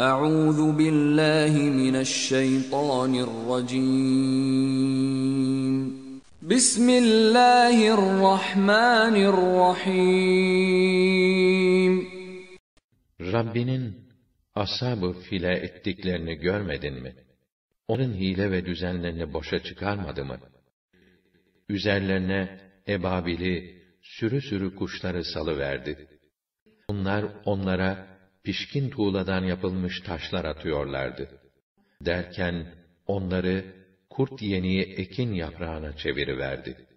أعوذ بالله من الشيطان Rabbinin asabı file ettiklerini görmedin mi? Onun hile ve düzenlerini boşa çıkarmadı mı? Üzerlerine ebabili, sürü sürü kuşları salıverdi. Onlar onlara pişkin tuğladan yapılmış taşlar atıyorlardı. Derken onları kurt yeniği ekin yaprağına çeviriverdi.